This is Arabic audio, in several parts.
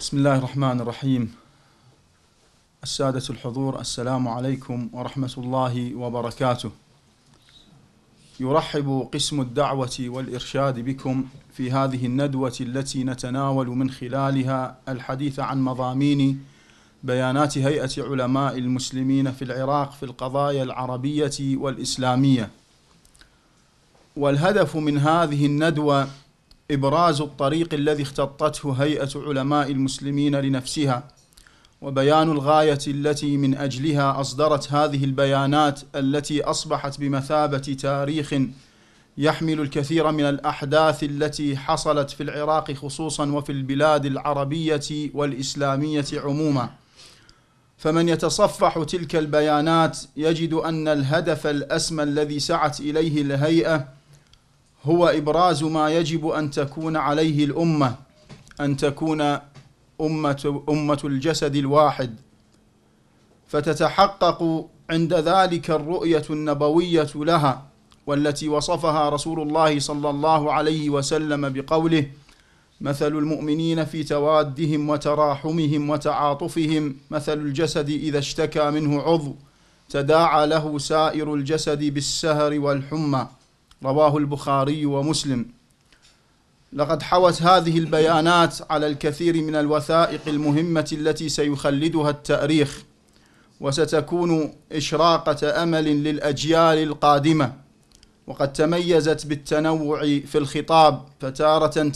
بسم الله الرحمن الرحيم السادة الحضور السلام عليكم ورحمة الله وبركاته يرحب قسم الدعوة والإرشاد بكم في هذه الندوة التي نتناول من خلالها الحديث عن مضامين بيانات هيئة علماء المسلمين في العراق في القضايا العربية والإسلامية والهدف من هذه الندوة إبراز الطريق الذي اختطته هيئة علماء المسلمين لنفسها وبيان الغاية التي من أجلها أصدرت هذه البيانات التي أصبحت بمثابة تاريخ يحمل الكثير من الأحداث التي حصلت في العراق خصوصا وفي البلاد العربية والإسلامية عموما فمن يتصفح تلك البيانات يجد أن الهدف الأسمى الذي سعت إليه الهيئة هو إبراز ما يجب أن تكون عليه الأمة أن تكون أمة, أمة الجسد الواحد فتتحقق عند ذلك الرؤية النبوية لها والتي وصفها رسول الله صلى الله عليه وسلم بقوله مثل المؤمنين في توادهم وتراحمهم وتعاطفهم مثل الجسد إذا اشتكى منه عضو تداعى له سائر الجسد بالسهر والحمى رواه البخاري ومسلم لقد حوت هذه البيانات على الكثير من الوثائق المهمة التي سيخلدها التاريخ وستكون إشراقة أمل للأجيال القادمة وقد تميزت بالتنوع في الخطاب فتارة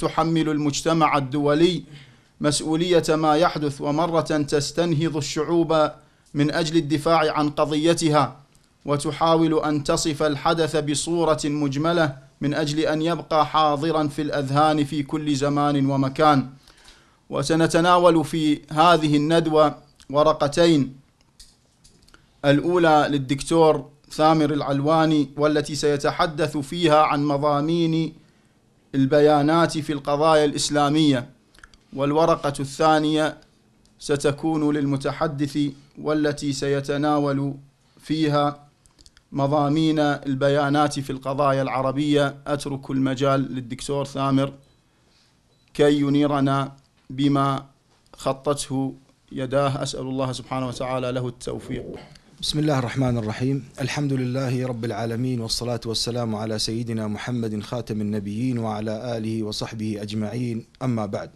تحمل المجتمع الدولي مسؤولية ما يحدث ومرة تستنهض الشعوب من أجل الدفاع عن قضيتها وتحاول أن تصف الحدث بصورة مجملة من أجل أن يبقى حاضرا في الأذهان في كل زمان ومكان وسنتناول في هذه الندوة ورقتين الأولى للدكتور ثامر العلواني والتي سيتحدث فيها عن مضامين البيانات في القضايا الإسلامية والورقة الثانية ستكون للمتحدث والتي سيتناول فيها مضامين البيانات في القضايا العربية أترك المجال للدكتور ثامر كي ينيرنا بما خطته يداه أسأل الله سبحانه وتعالى له التوفيق بسم الله الرحمن الرحيم الحمد لله رب العالمين والصلاة والسلام على سيدنا محمد خاتم النبيين وعلى آله وصحبه أجمعين أما بعد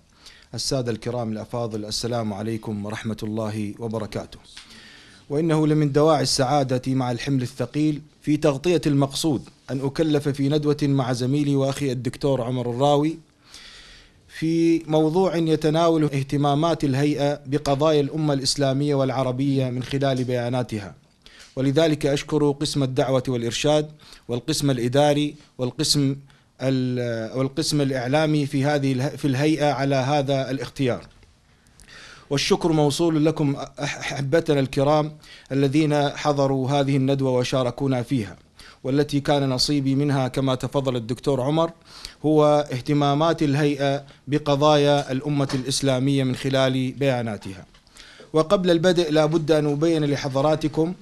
السادة الكرام الأفاضل السلام عليكم ورحمة الله وبركاته وإنه لمن دواعي السعادة مع الحمل الثقيل في تغطية المقصود أن أكلف في ندوة مع زميلي وأخي الدكتور عمر الراوي في موضوع يتناول اهتمامات الهيئة بقضايا الأمة الإسلامية والعربية من خلال بياناتها ولذلك أشكر قسم الدعوة والإرشاد والقسم الإداري والقسم والقسم الإعلامي في هذه في الهيئة على هذا الاختيار والشكر موصول لكم أحبتنا الكرام الذين حضروا هذه الندوة وشاركونا فيها والتي كان نصيبي منها كما تفضل الدكتور عمر هو اهتمامات الهيئة بقضايا الأمة الإسلامية من خلال بياناتها وقبل البدء لا بد أن أبين لحضراتكم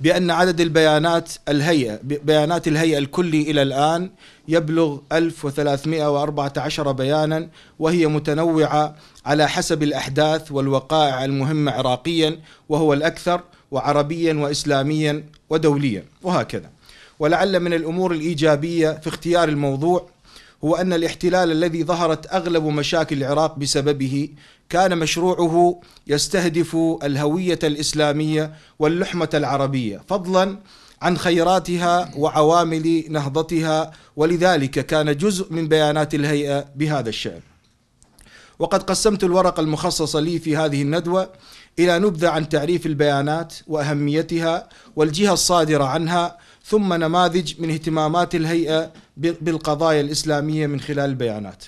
بأن عدد البيانات الهيئة بيانات الهيئة الكلي إلى الآن يبلغ 1314 بيانا وهي متنوعة على حسب الأحداث والوقائع المهمة عراقيا وهو الأكثر وعربيا وإسلاميا ودوليا وهكذا ولعل من الأمور الإيجابية في اختيار الموضوع هو أن الاحتلال الذي ظهرت أغلب مشاكل العراق بسببه كان مشروعه يستهدف الهوية الإسلامية واللحمة العربية فضلا عن خيراتها وعوامل نهضتها ولذلك كان جزء من بيانات الهيئة بهذا الشأن وقد قسمت الورقة المخصصة لي في هذه الندوة إلى نبذة عن تعريف البيانات وأهميتها والجهة الصادرة عنها ثم نماذج من اهتمامات الهيئة بالقضايا الإسلامية من خلال البيانات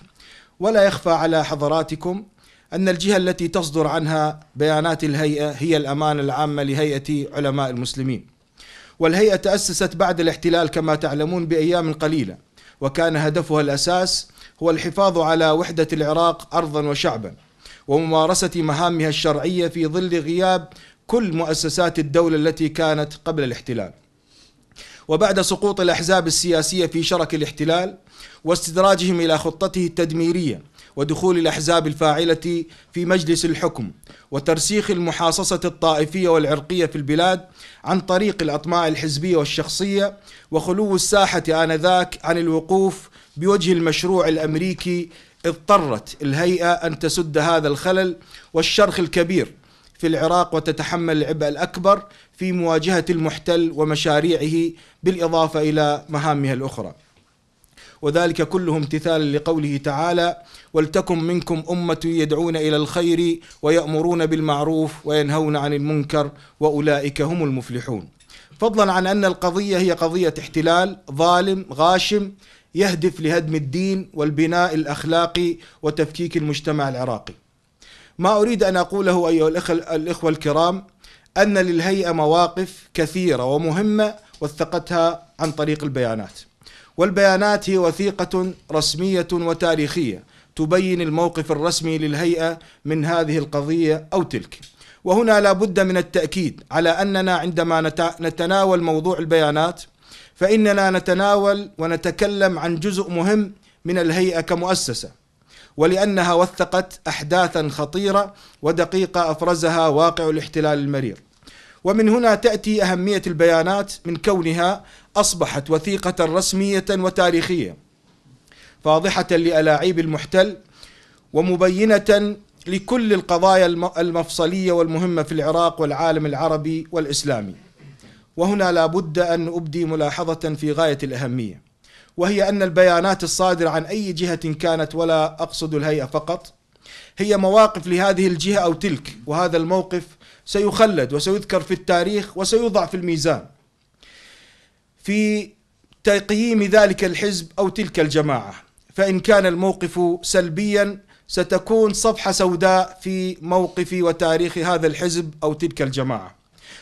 ولا يخفى على حضراتكم أن الجهة التي تصدر عنها بيانات الهيئة هي الأمانة العامة لهيئة علماء المسلمين والهيئة تأسست بعد الاحتلال كما تعلمون بأيام قليلة وكان هدفها الأساس هو الحفاظ على وحدة العراق أرضا وشعبا وممارسة مهامها الشرعية في ظل غياب كل مؤسسات الدولة التي كانت قبل الاحتلال وبعد سقوط الأحزاب السياسية في شرك الاحتلال واستدراجهم إلى خطته التدميرية ودخول الأحزاب الفاعلة في مجلس الحكم وترسيخ المحاصصة الطائفية والعرقية في البلاد عن طريق الأطماع الحزبية والشخصية وخلو الساحة آنذاك عن الوقوف بوجه المشروع الأمريكي اضطرت الهيئة أن تسد هذا الخلل والشرخ الكبير في العراق وتتحمل العبء الأكبر في مواجهة المحتل ومشاريعه بالإضافة إلى مهامها الأخرى وذلك كله امتثالا لقوله تعالى ولتكن منكم أمة يدعون إلى الخير ويأمرون بالمعروف وينهون عن المنكر وأولئك هم المفلحون فضلا عن أن القضية هي قضية احتلال ظالم غاشم يهدف لهدم الدين والبناء الأخلاقي وتفكيك المجتمع العراقي ما أريد أن أقوله أيها الإخوة الكرام أن للهيئة مواقف كثيرة ومهمة وثقتها عن طريق البيانات والبيانات هي وثيقة رسمية وتاريخية تبين الموقف الرسمي للهيئة من هذه القضية أو تلك وهنا لا بد من التأكيد على أننا عندما نتناول موضوع البيانات فإننا نتناول ونتكلم عن جزء مهم من الهيئة كمؤسسة ولأنها وثقت أحداثا خطيرة ودقيقة أفرزها واقع الاحتلال المرير ومن هنا تأتي أهمية البيانات من كونها أصبحت وثيقة رسمية وتاريخية فاضحة لألاعيب المحتل ومبينة لكل القضايا المفصلية والمهمة في العراق والعالم العربي والإسلامي وهنا لا بد أن أبدي ملاحظة في غاية الأهمية وهي أن البيانات الصادرة عن أي جهة كانت ولا أقصد الهيئة فقط هي مواقف لهذه الجهة أو تلك وهذا الموقف سيخلد وسيذكر في التاريخ وسيوضع في الميزان في تقييم ذلك الحزب أو تلك الجماعة فإن كان الموقف سلبيا ستكون صفحة سوداء في موقف وتاريخ هذا الحزب أو تلك الجماعة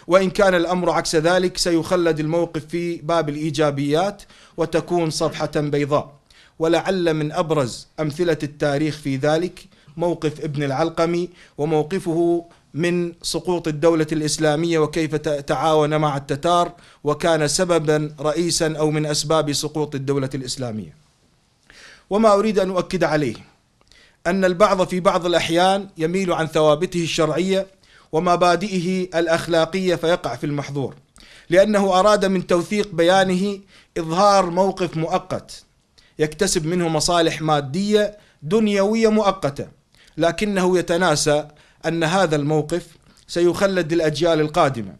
وإن كان الأمر عكس ذلك سيخلد الموقف في باب الإيجابيات وتكون صفحة بيضاء ولعل من أبرز أمثلة التاريخ في ذلك موقف ابن العلقمي وموقفه من سقوط الدولة الإسلامية وكيف تعاون مع التتار وكان سببا رئيسا أو من أسباب سقوط الدولة الإسلامية وما أريد أن أؤكد عليه أن البعض في بعض الأحيان يميل عن ثوابته الشرعية ومبادئه الأخلاقية فيقع في المحظور لأنه أراد من توثيق بيانه إظهار موقف مؤقت يكتسب منه مصالح مادية دنيوية مؤقتة لكنه يتناسى أن هذا الموقف سيخلد الأجيال القادمة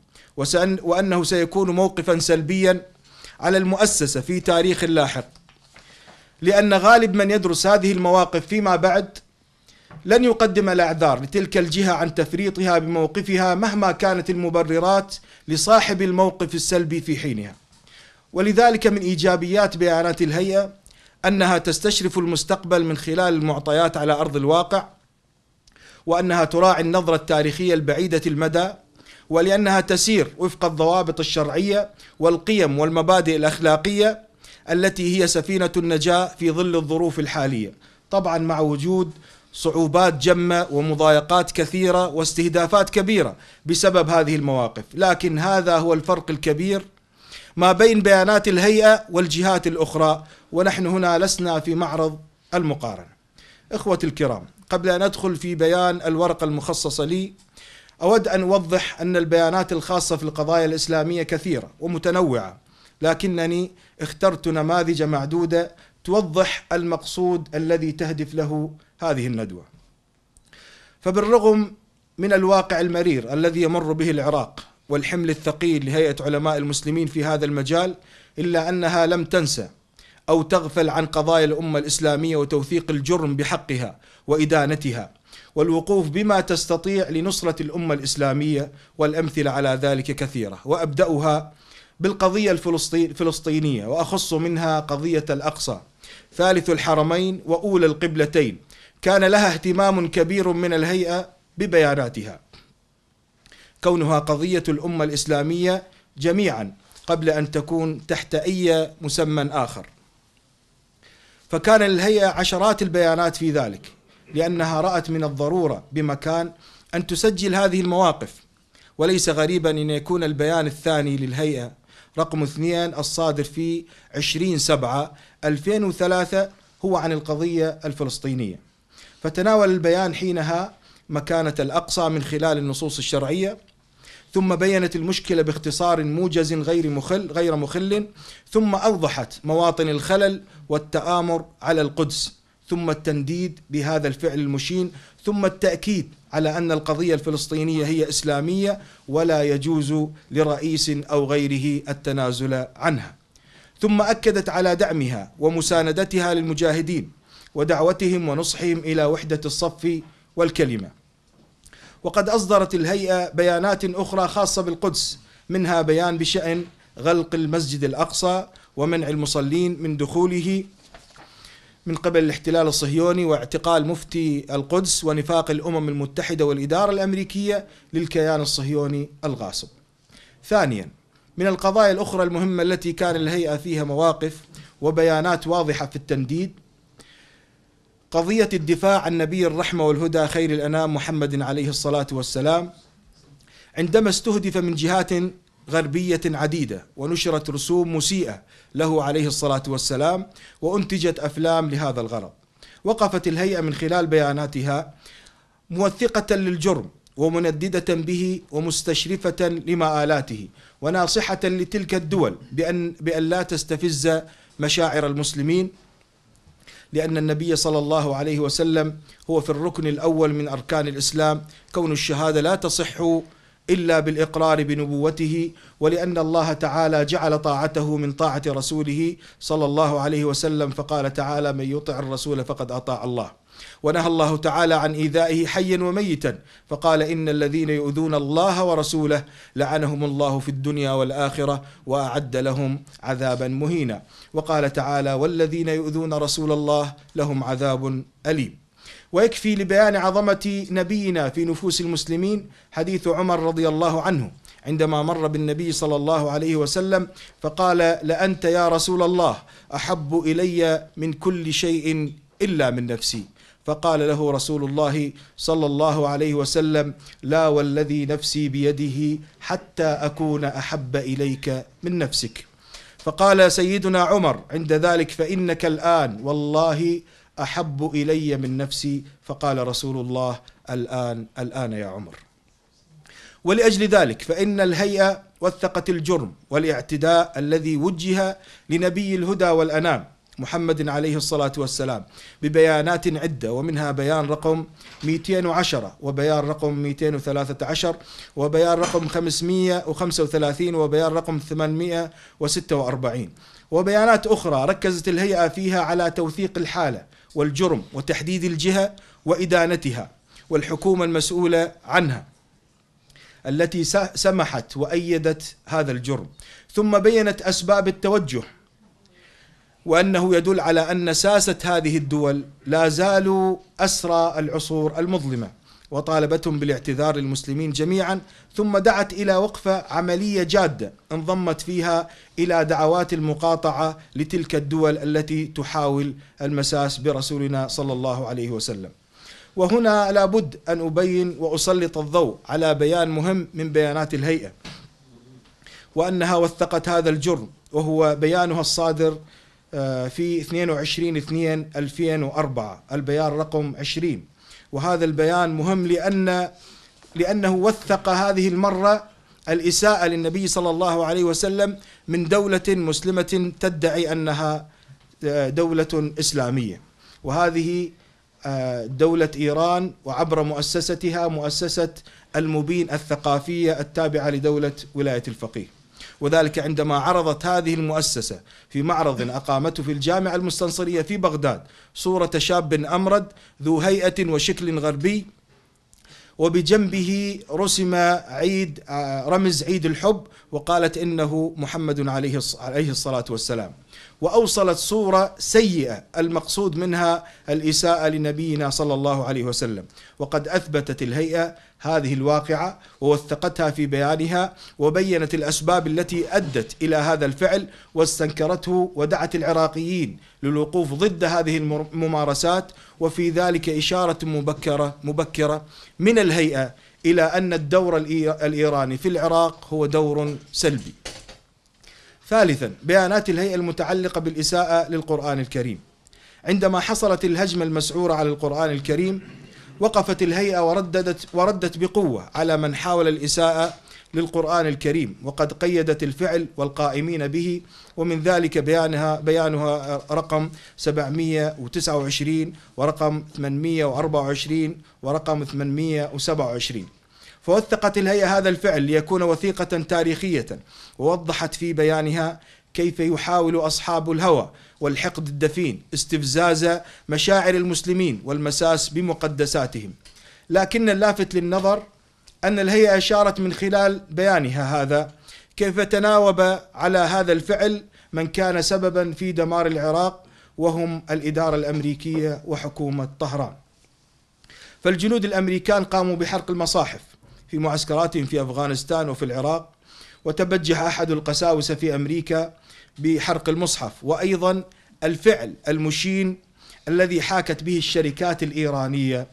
وأنه سيكون موقفا سلبيا على المؤسسة في تاريخ لاحق لأن غالب من يدرس هذه المواقف فيما بعد لن يقدم الأعذار لتلك الجهة عن تفريطها بموقفها مهما كانت المبررات لصاحب الموقف السلبي في حينها ولذلك من إيجابيات بيانات الهيئة أنها تستشرف المستقبل من خلال المعطيات على أرض الواقع وأنها تراعي النظرة التاريخية البعيدة المدى ولأنها تسير وفق الضوابط الشرعية والقيم والمبادئ الأخلاقية التي هي سفينة النجاة في ظل الظروف الحالية طبعا مع وجود صعوبات جمة ومضايقات كثيرة واستهدافات كبيرة بسبب هذه المواقف لكن هذا هو الفرق الكبير ما بين بيانات الهيئة والجهات الأخرى ونحن هنا لسنا في معرض المقارنة إخوة الكرام قبل أن أدخل في بيان الورقة المخصصة لي أود أن أوضح أن البيانات الخاصة في القضايا الإسلامية كثيرة ومتنوعة لكنني اخترت نماذج معدودة توضح المقصود الذي تهدف له هذه الندوة فبالرغم من الواقع المرير الذي يمر به العراق والحمل الثقيل لهيئة علماء المسلمين في هذا المجال إلا أنها لم تنسى أو تغفل عن قضايا الأمة الإسلامية وتوثيق الجرم بحقها وإدانتها والوقوف بما تستطيع لنصرة الأمة الإسلامية والأمثلة على ذلك كثيرة وأبدأها بالقضية الفلسطينية وأخص منها قضية الأقصى ثالث الحرمين وأولى القبلتين كان لها اهتمام كبير من الهيئة ببياناتها كونها قضية الأمة الإسلامية جميعا قبل أن تكون تحت أي مسمى آخر فكان للهيئة عشرات البيانات في ذلك لأنها رأت من الضرورة بمكان أن تسجل هذه المواقف وليس غريبا أن يكون البيان الثاني للهيئة رقم اثنين الصادر في 20 سبعة 2003 هو عن القضية الفلسطينية فتناول البيان حينها مكانة الأقصى من خلال النصوص الشرعية ثم بينت المشكلة باختصار موجز غير مخل غير مخل ثم أوضحت مواطن الخلل والتآمر على القدس ثم التنديد بهذا الفعل المشين ثم التأكيد على أن القضية الفلسطينية هي إسلامية ولا يجوز لرئيس أو غيره التنازل عنها ثم أكدت على دعمها ومساندتها للمجاهدين ودعوتهم ونصحهم إلى وحدة الصف والكلمة وقد أصدرت الهيئة بيانات أخرى خاصة بالقدس منها بيان بشأن غلق المسجد الأقصى ومنع المصلين من دخوله من قبل الاحتلال الصهيوني واعتقال مفتي القدس ونفاق الأمم المتحدة والإدارة الأمريكية للكيان الصهيوني الغاصب ثانيا من القضايا الأخرى المهمة التي كان الهيئة فيها مواقف وبيانات واضحة في التنديد قضية الدفاع عن نبي الرحمة والهدى خير الأنام محمد عليه الصلاة والسلام عندما استهدف من جهات غربية عديدة ونشرت رسوم مسيئة له عليه الصلاة والسلام وأنتجت أفلام لهذا الغرض وقفت الهيئة من خلال بياناتها موثقة للجرم ومنددة به ومستشرفة لمآلاته وناصحة لتلك الدول بأن, بأن لا تستفز مشاعر المسلمين لأن النبي صلى الله عليه وسلم هو في الركن الأول من أركان الإسلام كون الشهادة لا تصح إلا بالإقرار بنبوته ولأن الله تعالى جعل طاعته من طاعة رسوله صلى الله عليه وسلم فقال تعالى من يطع الرسول فقد أطاع الله ونهى الله تعالى عن إيذائه حيا وميتا فقال إن الذين يؤذون الله ورسوله لعنهم الله في الدنيا والآخرة وأعد لهم عذابا مهينا وقال تعالى والذين يؤذون رسول الله لهم عذاب أليم ويكفي لبيان عظمة نبينا في نفوس المسلمين حديث عمر رضي الله عنه عندما مر بالنبي صلى الله عليه وسلم فقال لأنت يا رسول الله أحب إلي من كل شيء إلا من نفسي فقال له رسول الله صلى الله عليه وسلم لا والذي نفسي بيده حتى أكون أحب إليك من نفسك فقال سيدنا عمر عند ذلك فإنك الآن والله احب الي من نفسي فقال رسول الله الان الان يا عمر ولاجل ذلك فان الهيئه وثقت الجرم والاعتداء الذي وجه لنبي الهدى والانام محمد عليه الصلاه والسلام ببيانات عده ومنها بيان رقم 210 وبيان رقم 213 وبيان رقم 535 وبيان رقم 846 وبيانات أخرى ركزت الهيئة فيها على توثيق الحالة والجرم وتحديد الجهة وإدانتها والحكومة المسؤولة عنها التي سمحت وأيدت هذا الجرم ثم بينت أسباب التوجه وأنه يدل على أن ساسة هذه الدول لا زالوا أسرى العصور المظلمة وطالبتهم بالاعتذار للمسلمين جميعا ثم دعت الى وقفه عمليه جاده انضمت فيها الى دعوات المقاطعه لتلك الدول التي تحاول المساس برسولنا صلى الله عليه وسلم. وهنا لابد ان ابين واسلط الضوء على بيان مهم من بيانات الهيئه. وانها وثقت هذا الجرم وهو بيانها الصادر آه، في 22 2 2004 البيان رقم 20 وهذا البيان مهم لأن لأنه وثق هذه المرة الإساءة للنبي صلى الله عليه وسلم من دولة مسلمة تدعي أنها آه، دولة إسلامية وهذه آه، دولة إيران وعبر مؤسستها مؤسسة المبين الثقافية التابعة لدولة ولاية الفقيه وذلك عندما عرضت هذه المؤسسة في معرض أقامته في الجامعة المستنصرية في بغداد صورة شاب أمرد ذو هيئة وشكل غربي وبجنبه رسم عيد آه، رمز عيد الحب وقالت انه محمد عليه الصلاه والسلام وأوصلت صورة سيئة المقصود منها الإساءة لنبينا صلى الله عليه وسلم وقد أثبتت الهيئة هذه الواقعة ووثقتها في بيانها وبينت الأسباب التي أدت إلى هذا الفعل واستنكرته ودعت العراقيين للوقوف ضد هذه الممارسات وفي ذلك إشارة مبكرة مبكرة من الهيئة إلى أن الدور الإيراني في العراق هو دور سلبي ثالثا بيانات الهيئة المتعلقة بالإساءة للقرآن الكريم عندما حصلت الهجمة المسعورة على القرآن الكريم وقفت الهيئة ورددت وردت بقوة على من حاول الإساءة للقرآن الكريم وقد قيدت الفعل والقائمين به ومن ذلك بيانها بيانها رقم 729 ورقم 824 ورقم 827 فوثقت الهيئة هذا الفعل ليكون وثيقة تاريخية ووضحت في بيانها كيف يحاول أصحاب الهوى والحقد الدفين استفزاز مشاعر المسلمين والمساس بمقدساتهم لكن اللافت للنظر أن الهيئة أشارت من خلال بيانها هذا كيف تناوب على هذا الفعل من كان سببا في دمار العراق وهم الإدارة الأمريكية وحكومة طهران فالجنود الأمريكان قاموا بحرق المصاحف في معسكراتهم في أفغانستان وفي العراق وتبجح أحد القساوسة في أمريكا بحرق المصحف وأيضا الفعل المشين الذي حاكت به الشركات الإيرانية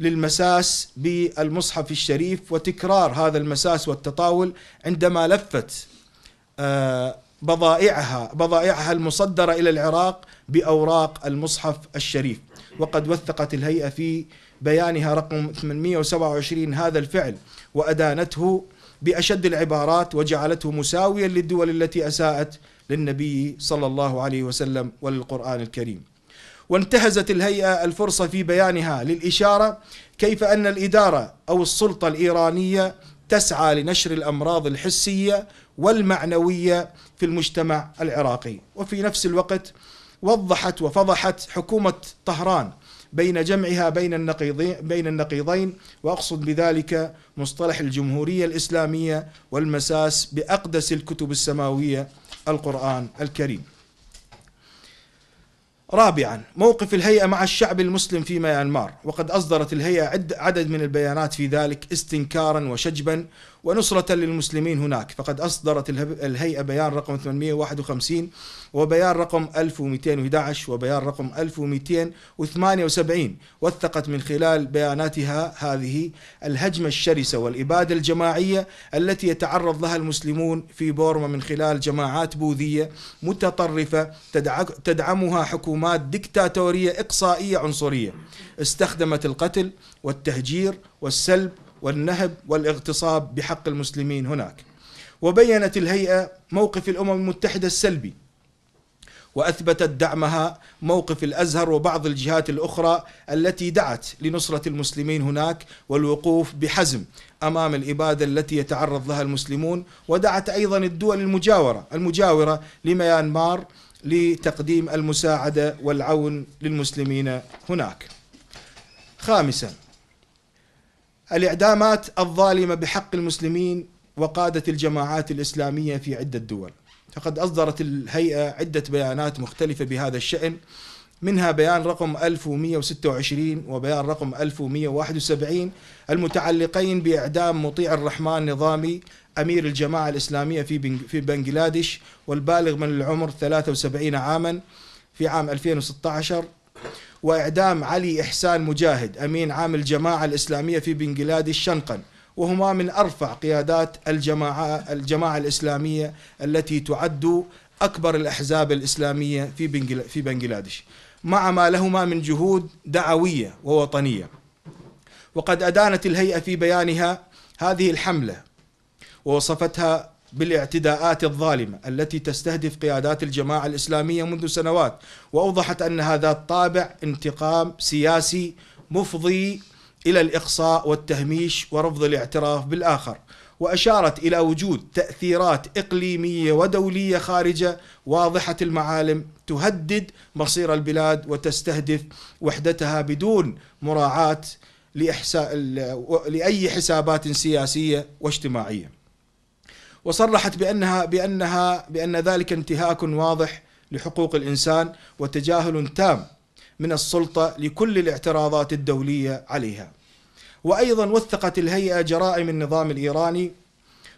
للمساس بالمصحف الشريف وتكرار هذا المساس والتطاول عندما لفت آه، بضائعها بضائعها المصدرة إلى العراق بأوراق المصحف الشريف وقد وثقت الهيئة في بيانها رقم 827 هذا الفعل وأدانته بأشد العبارات وجعلته مساويا للدول التي أساءت للنبي صلى الله عليه وسلم وللقرآن الكريم وانتهزت الهيئة الفرصة في بيانها للإشارة كيف أن الإدارة أو السلطة الإيرانية تسعى لنشر الأمراض الحسية والمعنوية في المجتمع العراقي وفي نفس الوقت وضحت وفضحت حكومة طهران بين جمعها بين النقيضين بين النقيضين واقصد بذلك مصطلح الجمهوريه الاسلاميه والمساس باقدس الكتب السماويه القران الكريم. رابعا موقف الهيئة مع الشعب المسلم في ميانمار وقد أصدرت الهيئة عد عدد من البيانات في ذلك استنكارا وشجبا ونصرة للمسلمين هناك فقد أصدرت الهيئة بيان رقم 851 وبيان رقم 1211 وبيان رقم 1278 وثقت من خلال بياناتها هذه الهجمة الشرسة والإبادة الجماعية التي يتعرض لها المسلمون في بورما من خلال جماعات بوذية متطرفة تدعمها حكومات دكتاتورية إقصائية عنصرية استخدمت القتل والتهجير والسلب والنهب والاغتصاب بحق المسلمين هناك وبينت الهيئة موقف الأمم المتحدة السلبي واثبتت دعمها موقف الازهر وبعض الجهات الاخرى التي دعت لنصره المسلمين هناك والوقوف بحزم امام الاباده التي يتعرض لها المسلمون ودعت ايضا الدول المجاوره المجاوره لميانمار لتقديم المساعده والعون للمسلمين هناك. خامسا الإعدامات الظالمة بحق المسلمين وقادة الجماعات الإسلامية في عدة دول فقد أصدرت الهيئة عدة بيانات مختلفة بهذا الشأن منها بيان رقم 1126 وبيان رقم 1171 المتعلقين بإعدام مطيع الرحمن نظامي أمير الجماعة الإسلامية في في بنغلاديش والبالغ من العمر 73 عاما في عام 2016 وإعدام علي إحسان مجاهد أمين عام الجماعة الإسلامية في بنجلاديش شنقا وهما من أرفع قيادات الجماعة, الجماعة الإسلامية التي تعد أكبر الأحزاب الإسلامية في, بنجل في بنجلاديش مع ما لهما من جهود دعوية ووطنية وقد أدانت الهيئة في بيانها هذه الحملة ووصفتها بالاعتداءات الظالمة التي تستهدف قيادات الجماعة الإسلامية منذ سنوات وأوضحت أن هذا الطابع انتقام سياسي مفضي إلى الإقصاء والتهميش ورفض الاعتراف بالآخر وأشارت إلى وجود تأثيرات إقليمية ودولية خارجة واضحة المعالم تهدد مصير البلاد وتستهدف وحدتها بدون مراعاة لأي حسابات سياسية واجتماعية وصرحت بأنها بأنها بأن ذلك انتهاك واضح لحقوق الإنسان وتجاهل تام من السلطة لكل الاعتراضات الدولية عليها وأيضا وثقت الهيئة جرائم النظام الإيراني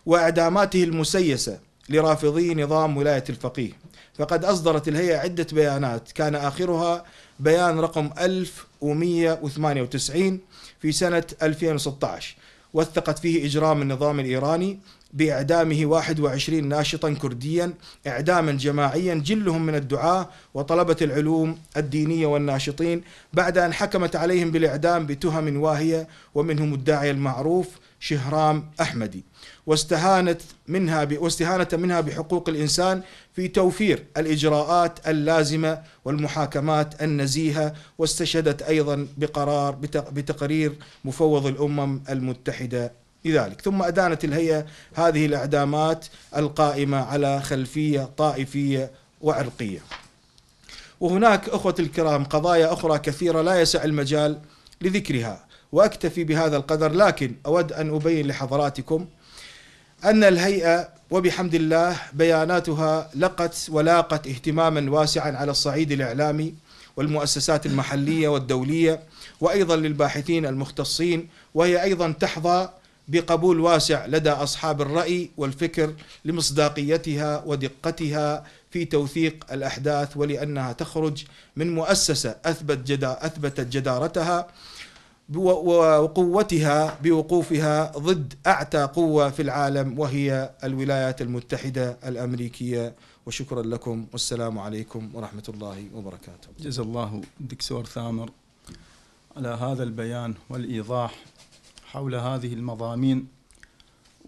وإعداماته المسيسة لرافضي نظام ولاية الفقيه فقد أصدرت الهيئة عدة بيانات كان آخرها بيان رقم 1198 في سنة 2016 وثقت فيه إجرام النظام الإيراني بإعدامه 21 ناشطا كرديا إعداما جماعيا جلهم من الدعاة وطلبة العلوم الدينية والناشطين بعد أن حكمت عليهم بالإعدام بتهم واهية ومنهم الداعية المعروف شهرام أحمدي واستهانت منها ب... واستهانة منها بحقوق الإنسان في توفير الإجراءات اللازمة والمحاكمات النزيهة واستشهدت أيضا بقرار بتقرير مفوض الأمم المتحدة لذلك ثم أدانت الهيئة هذه الإعدامات القائمة على خلفية طائفية وعرقية وهناك أخوة الكرام قضايا أخرى كثيرة لا يسع المجال لذكرها وأكتفي بهذا القدر لكن أود أن أبين لحضراتكم أن الهيئة وبحمد الله بياناتها لقت ولاقت اهتماما واسعا على الصعيد الإعلامي والمؤسسات المحلية والدولية وأيضا للباحثين المختصين وهي أيضا تحظى بقبول واسع لدى اصحاب الراي والفكر لمصداقيتها ودقتها في توثيق الاحداث ولانها تخرج من مؤسسه اثبت جدا اثبتت جدارتها وقوتها بوقوفها ضد اعتى قوه في العالم وهي الولايات المتحده الامريكيه وشكرا لكم والسلام عليكم ورحمه الله وبركاته. جزا الله دكتور ثامر على هذا البيان والايضاح حول هذه المضامين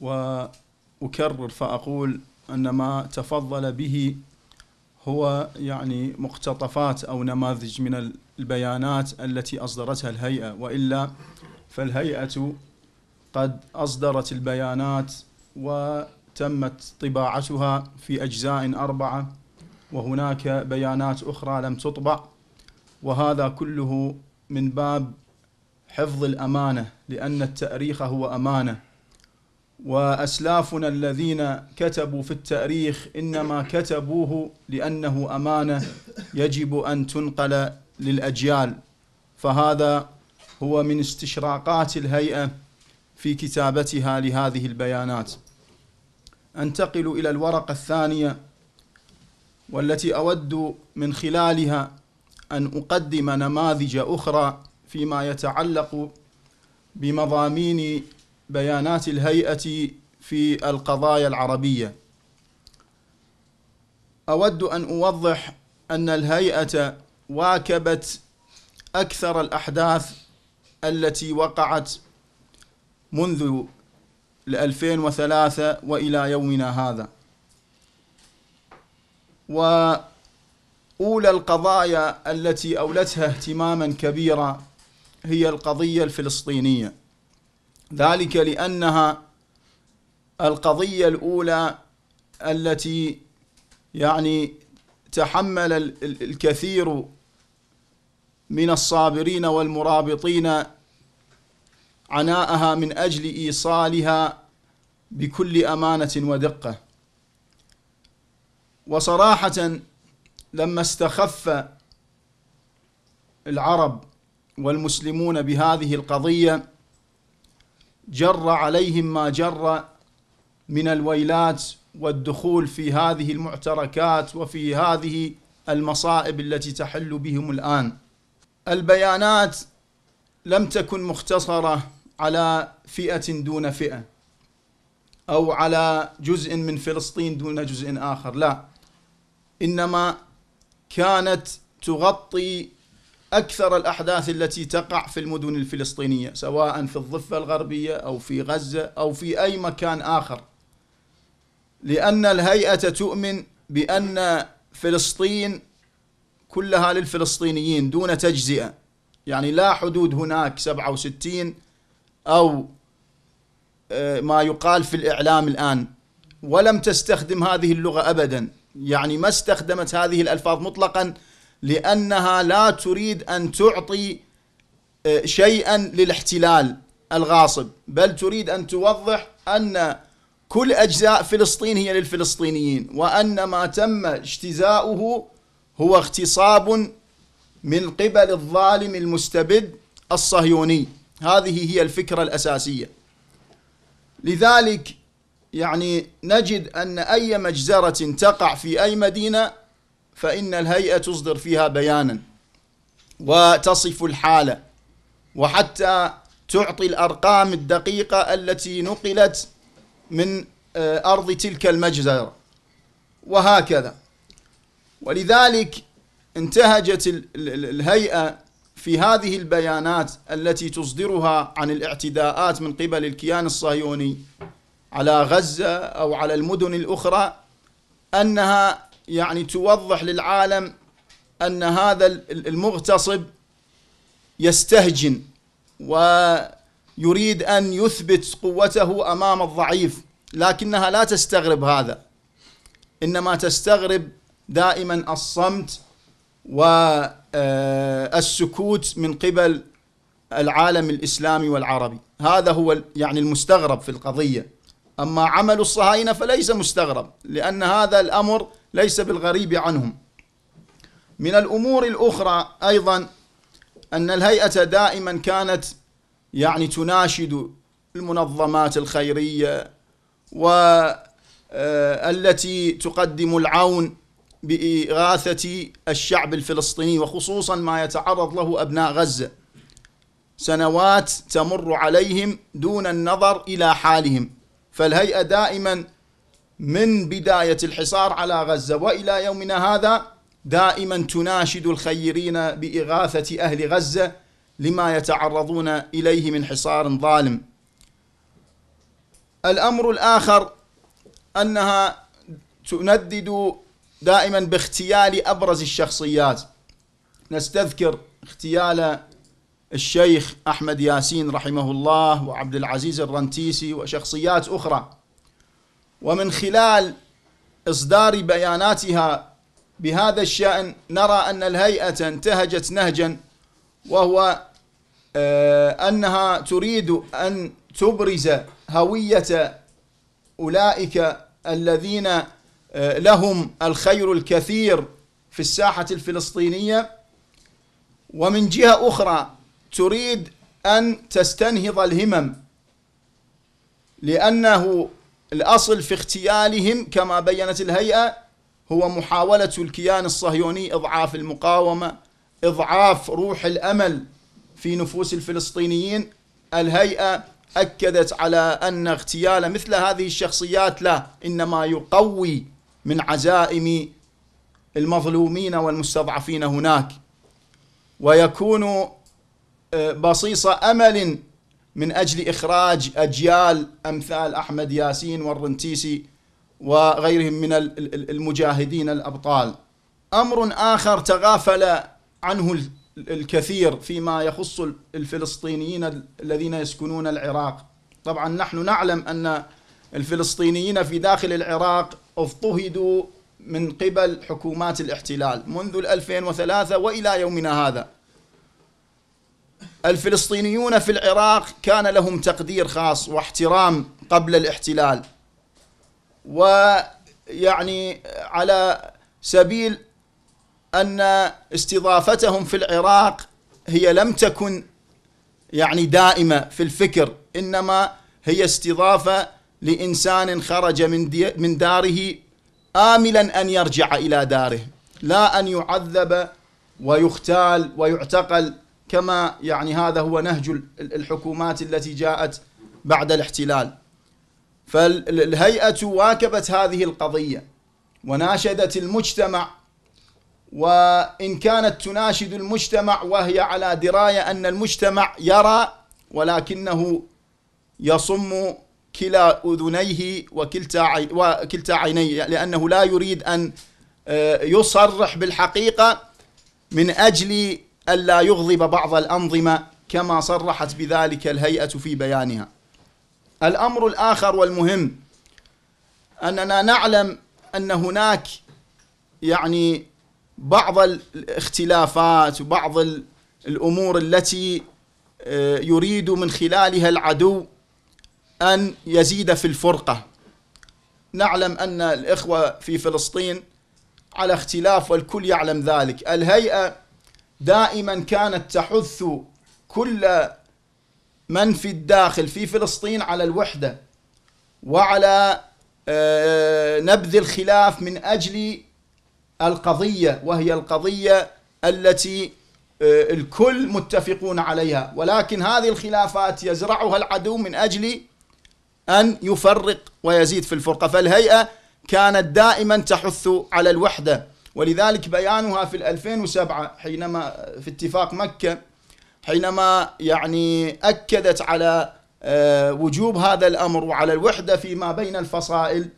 وأكرر فأقول أن ما تفضل به هو يعني مقتطفات أو نماذج من البيانات التي أصدرتها الهيئة وإلا فالهيئة قد أصدرت البيانات وتمت طباعتها في أجزاء أربعة وهناك بيانات أخرى لم تطبع وهذا كله من باب حفظ الامانه لان التاريخ هو امانه واسلافنا الذين كتبوا في التاريخ انما كتبوه لانه امانه يجب ان تنقل للاجيال فهذا هو من استشراقات الهيئه في كتابتها لهذه البيانات انتقل الى الورقه الثانيه والتي اود من خلالها ان اقدم نماذج اخرى فيما يتعلق بمضامين بيانات الهيئة في القضايا العربية أود أن أوضح أن الهيئة واكبت أكثر الأحداث التي وقعت منذ 2003 وإلى يومنا هذا وأولى القضايا التي أولتها اهتماما كبيرا هي القضية الفلسطينية ذلك لأنها القضية الأولى التي يعني تحمل الكثير من الصابرين والمرابطين عناءها من أجل إيصالها بكل أمانة ودقة وصراحة لما استخف العرب والمسلمون بهذه القضية جر عليهم ما جر من الويلات والدخول في هذه المعتركات وفي هذه المصائب التي تحل بهم الآن البيانات لم تكن مختصرة على فئة دون فئة أو على جزء من فلسطين دون جزء آخر لا إنما كانت تغطي أكثر الأحداث التي تقع في المدن الفلسطينية سواء في الضفة الغربية أو في غزة أو في أي مكان آخر لأن الهيئة تؤمن بأن فلسطين كلها للفلسطينيين دون تجزئة يعني لا حدود هناك 67 أو آه، ما يقال في الإعلام الآن ولم تستخدم هذه اللغة أبدا يعني ما استخدمت هذه الألفاظ مطلقا لأنها لا تريد أن تعطي آه، شيئا للاحتلال الغاصب بل تريد أن توضح أن كل أجزاء فلسطين هي للفلسطينيين وأن ما تم اجتزاؤه هو اغتصاب من قبل الظالم المستبد الصهيوني هذه هي الفكرة الأساسية لذلك يعني نجد أن أي مجزرة تقع في أي مدينة فإن الهيئة تصدر فيها بيانا وتصف الحالة وحتى تعطي الأرقام الدقيقة التي نقلت من آه، أرض تلك المجزرة وهكذا ولذلك انتهجت الهيئة في هذه البيانات التي تصدرها عن الاعتداءات من قبل الكيان الصهيوني على غزة أو على المدن الأخرى أنها يعني توضح للعالم أن هذا المغتصب يستهجن ويريد أن يثبت قوته أمام الضعيف لكنها لا تستغرب هذا إنما تستغرب دائما الصمت والسكوت آه، من قبل العالم الإسلامي والعربي هذا هو يعني المستغرب في القضية أما عمل الصهاينة فليس مستغرب لأن هذا الأمر ليس بالغريب عنهم من الأمور الأخرى أيضا أن الهيئة دائما كانت يعني تناشد المنظمات الخيرية والتي آه، تقدم العون بإغاثة الشعب الفلسطيني وخصوصا ما يتعرض له أبناء غزة سنوات تمر عليهم دون النظر إلى حالهم فالهيئة دائما من بداية الحصار على غزة وإلى يومنا هذا دائما تناشد الخيرين بإغاثة أهل غزة لما يتعرضون إليه من حصار ظالم الأمر الآخر أنها تندد دائما باغتيال أبرز الشخصيات نستذكر اغتيال الشيخ أحمد ياسين رحمه الله وعبد العزيز الرنتيسي وشخصيات أخرى ومن خلال إصدار بياناتها بهذا الشأن نرى أن الهيئة انتهجت نهجا وهو آه، أنها تريد أن تبرز هوية أولئك الذين آه، لهم الخير الكثير في الساحة الفلسطينية ومن جهة أخرى تريد أن تستنهض الهمم لأنه الأصل في اغتيالهم كما بينت الهيئة هو محاولة الكيان الصهيوني إضعاف المقاومة إضعاف روح الأمل في نفوس الفلسطينيين الهيئة أكدت على أن اغتيال مثل هذه الشخصيات لا إنما يقوي من عزائم المظلومين والمستضعفين هناك ويكون آه، بصيص أمل من أجل إخراج أجيال أمثال أحمد ياسين والرنتيسي وغيرهم من المجاهدين الأبطال أمر آخر تغافل عنه الكثير فيما يخص الفلسطينيين الذين يسكنون العراق طبعا نحن نعلم أن الفلسطينيين في داخل العراق اضطهدوا من قبل حكومات الاحتلال منذ 2003 وإلى يومنا هذا الفلسطينيون في العراق كان لهم تقدير خاص واحترام قبل الاحتلال ويعني على سبيل أن استضافتهم في العراق هي لم تكن يعني دائمة في الفكر إنما هي استضافة لإنسان خرج من, من داره آملا أن يرجع إلى داره لا أن يعذب ويختال ويعتقل كما يعني هذا هو نهج الحكومات التي جاءت بعد الاحتلال فالهيئة واكبت هذه القضية وناشدت المجتمع وإن كانت تناشد المجتمع وهي على دراية أن المجتمع يرى ولكنه يصم كلا أذنيه وكلتا وكلتا عينيه يعني لأنه لا يريد أن آه، يصرح بالحقيقة من أجل ألا يغضب بعض الأنظمة كما صرحت بذلك الهيئة في بيانها الأمر الآخر والمهم أننا نعلم أن هناك يعني بعض الاختلافات وبعض الأمور التي آه، يريد من خلالها العدو أن يزيد في الفرقة نعلم أن الإخوة في فلسطين على اختلاف والكل يعلم ذلك الهيئة دائما كانت تحث كل من في الداخل في فلسطين على الوحدة وعلى آه، نبذ الخلاف من أجل القضية وهي القضية التي آه، الكل متفقون عليها ولكن هذه الخلافات يزرعها العدو من أجل أن يفرق ويزيد في الفرقة فالهيئة كانت دائما تحث على الوحدة ولذلك بيانها في 2007 حينما في اتفاق مكة حينما يعني أكدت على آه، وجوب هذا الأمر وعلى الوحدة فيما بين الفصائل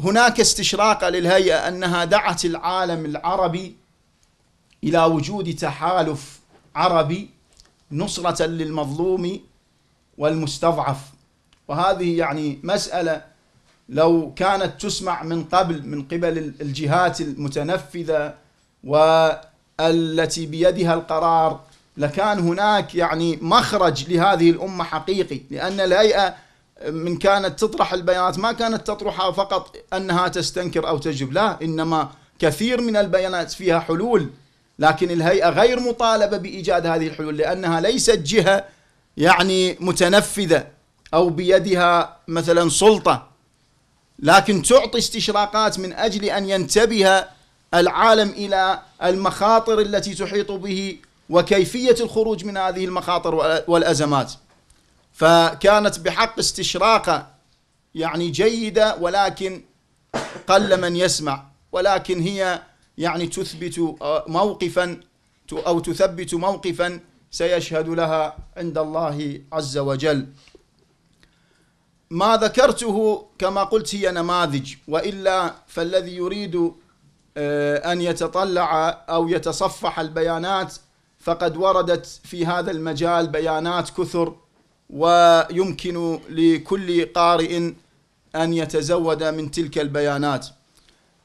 هناك استشراق للهيئة أنها دعت العالم العربي إلى وجود تحالف عربي نصرة للمظلوم والمستضعف وهذه يعني مسألة لو كانت تسمع من قبل من قبل الجهات المتنفذة والتي بيدها القرار لكان هناك يعني مخرج لهذه الأمة حقيقي لأن الهيئة من كانت تطرح البيانات ما كانت تطرحها فقط أنها تستنكر أو تجب لا إنما كثير من البيانات فيها حلول لكن الهيئة غير مطالبة بإيجاد هذه الحلول لأنها ليست جهة يعني متنفذة أو بيدها مثلا سلطة لكن تعطي استشراقات من أجل أن ينتبه العالم إلى المخاطر التي تحيط به وكيفية الخروج من هذه المخاطر والأزمات فكانت بحق استشراقة يعني جيدة ولكن قل من يسمع ولكن هي يعني تثبت آه، موقفا أو تثبت موقفا سيشهد لها عند الله عز وجل ما ذكرته كما قلت هي نماذج وإلا فالذي يريد آه، أن يتطلع أو يتصفح البيانات فقد وردت في هذا المجال بيانات كثر ويمكن لكل قارئ أن يتزود من تلك البيانات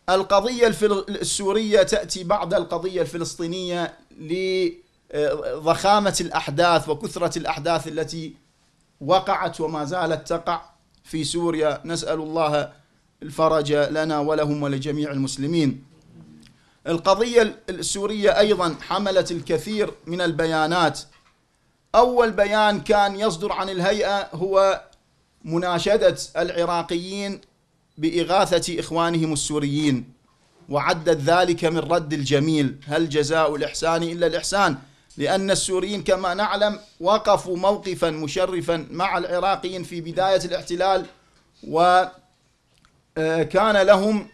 القضية السورية تأتي بعد القضية الفلسطينية لضخامة آه، الأحداث وكثرة الأحداث التي وقعت وما زالت تقع في سوريا نسأل الله الفرج لنا ولهم ولجميع المسلمين القضية السورية أيضا حملت الكثير من البيانات أول بيان كان يصدر عن الهيئة هو مناشدة العراقيين بإغاثة إخوانهم السوريين وعدت ذلك من رد الجميل هل جزاء الإحسان إلا الإحسان لأن السوريين كما نعلم وقفوا موقفا مشرفا مع العراقيين في بداية الاحتلال وكان آه، لهم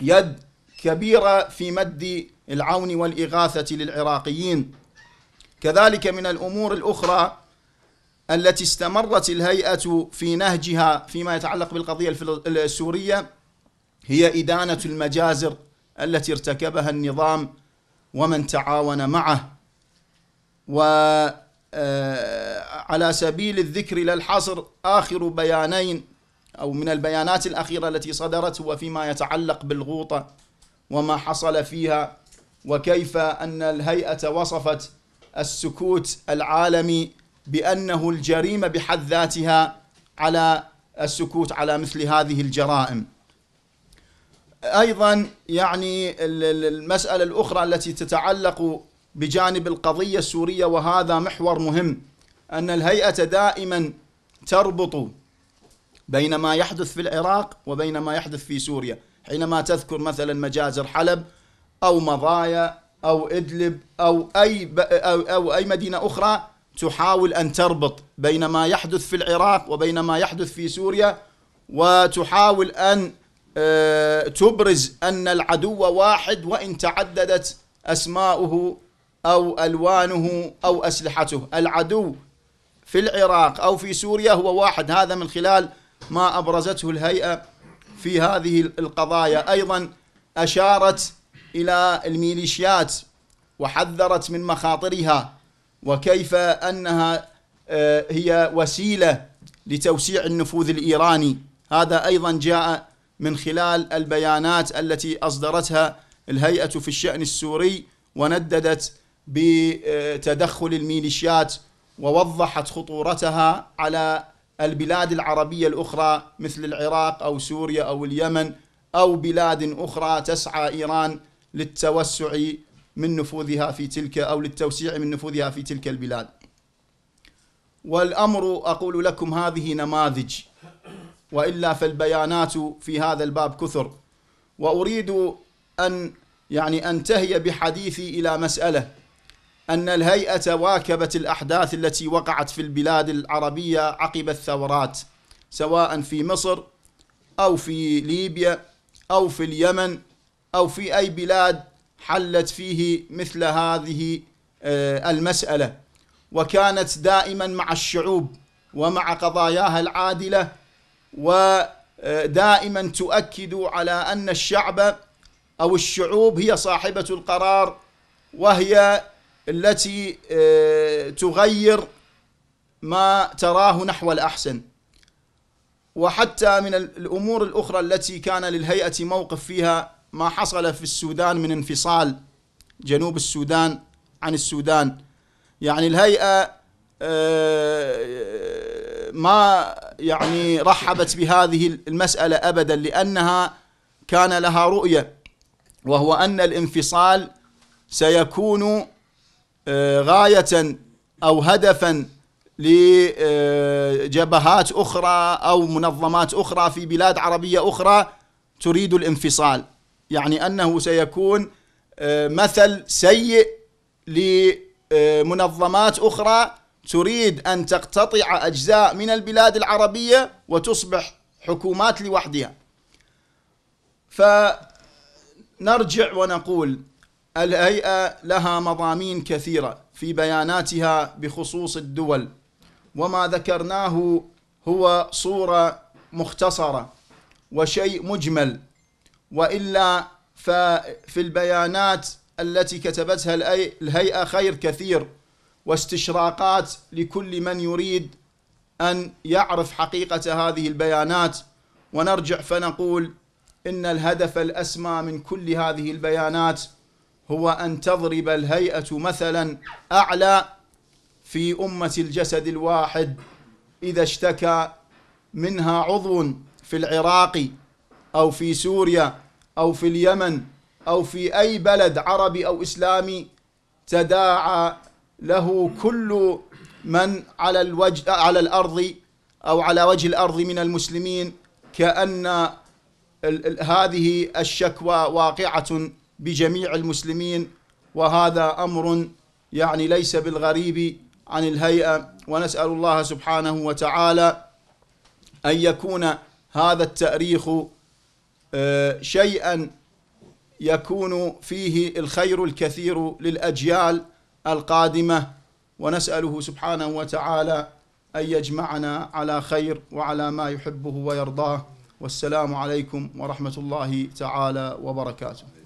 يد كبيرة في مد العون والإغاثة للعراقيين كذلك من الأمور الأخرى التي استمرت الهيئة في نهجها فيما يتعلق بالقضية السورية هي إدانة المجازر التي ارتكبها النظام ومن تعاون معه وعلى آه، سبيل الذكر لا الحصر آخر بيانين أو من البيانات الأخيرة التي صدرت هو فيما يتعلق بالغوطة وما حصل فيها وكيف أن الهيئة وصفت السكوت العالمي بأنه الجريمة بحد ذاتها على السكوت على مثل هذه الجرائم أيضا يعني المسألة الأخرى التي تتعلق بجانب القضية السورية وهذا محور مهم أن الهيئة دائما تربط بين ما يحدث في العراق وبين ما يحدث في سوريا حينما تذكر مثلا مجازر حلب أو مضايا أو إدلب أو أي, أو, أو أي مدينة أخرى تحاول أن تربط بين ما يحدث في العراق وبين ما يحدث في سوريا وتحاول أن آه، تبرز أن العدو واحد وإن تعددت أسماؤه أو ألوانه أو أسلحته العدو في العراق أو في سوريا هو واحد هذا من خلال ما أبرزته الهيئة في هذه القضايا أيضا أشارت إلى الميليشيات وحذرت من مخاطرها وكيف أنها آه، هي وسيلة لتوسيع النفوذ الإيراني هذا أيضا جاء من خلال البيانات التي أصدرتها الهيئة في الشأن السوري ونددت بتدخل الميليشيات ووضحت خطورتها على البلاد العربية الأخرى مثل العراق أو سوريا أو اليمن أو بلاد أخرى تسعى إيران للتوسع من نفوذها في تلك أو للتوسيع من نفوذها في تلك البلاد والأمر أقول لكم هذه نماذج وإلا فالبيانات في هذا الباب كثر وأريد أن يعني أنتهي بحديثي إلى مسألة أن الهيئة واكبت الأحداث التي وقعت في البلاد العربية عقب الثورات سواء في مصر أو في ليبيا أو في اليمن أو في أي بلاد حلت فيه مثل هذه آه، المسألة وكانت دائما مع الشعوب ومع قضاياها العادلة ودائما آه، تؤكد على أن الشعب أو الشعوب هي صاحبة القرار وهي التي آه، تغير ما تراه نحو الأحسن وحتى من الأمور الأخرى التي كان للهيئة موقف فيها ما حصل في السودان من انفصال جنوب السودان عن السودان يعني الهيئة آه، ما يعني رحبت بهذه المسألة أبدا لأنها كان لها رؤية وهو أن الانفصال سيكون غاية أو هدفا لجبهات أخرى أو منظمات أخرى في بلاد عربية أخرى تريد الانفصال يعني أنه سيكون آه، مثل سيء لمنظمات أخرى تريد أن تقتطع أجزاء من البلاد العربية وتصبح حكومات لوحدها فنرجع ونقول الهيئة لها مضامين كثيرة في بياناتها بخصوص الدول وما ذكرناه هو صورة مختصرة وشيء مجمل وإلا ففي البيانات التي كتبتها الهيئة خير كثير واستشراقات لكل من يريد أن يعرف حقيقة هذه البيانات ونرجع فنقول إن الهدف الأسمى من كل هذه البيانات هو أن تضرب الهيئة مثلا أعلى في أمة الجسد الواحد إذا اشتكى منها عضو في العراق أو في سوريا أو في اليمن أو في أي بلد عربي أو إسلامي تداعى له كل من على الوجه على الأرض أو على وجه الأرض من المسلمين كأن هذه الشكوى واقعة بجميع المسلمين وهذا أمر يعني ليس بالغريب عن الهيئة ونسأل الله سبحانه وتعالى أن يكون هذا التأريخ آه، شيئا يكون فيه الخير الكثير للأجيال القادمة ونسأله سبحانه وتعالى أن يجمعنا على خير وعلى ما يحبه ويرضاه والسلام عليكم ورحمة الله تعالى وبركاته